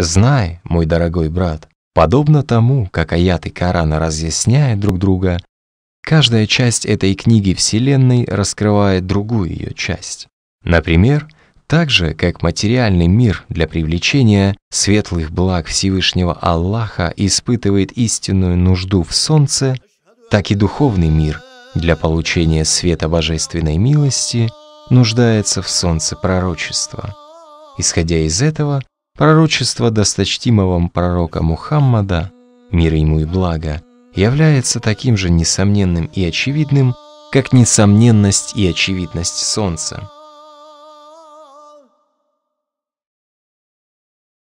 Знай, мой дорогой брат, подобно тому, как аяты Корана разъясняют друг друга, каждая часть этой книги Вселенной раскрывает другую ее часть. Например, так же, как материальный мир для привлечения светлых благ Всевышнего Аллаха испытывает истинную нужду в солнце, так и духовный мир для получения света божественной милости нуждается в солнце пророчества. Исходя из этого, Пророчество досточтимого пророка Мухаммада, мир ему и благо, является таким же несомненным и очевидным, как несомненность и очевидность Солнца.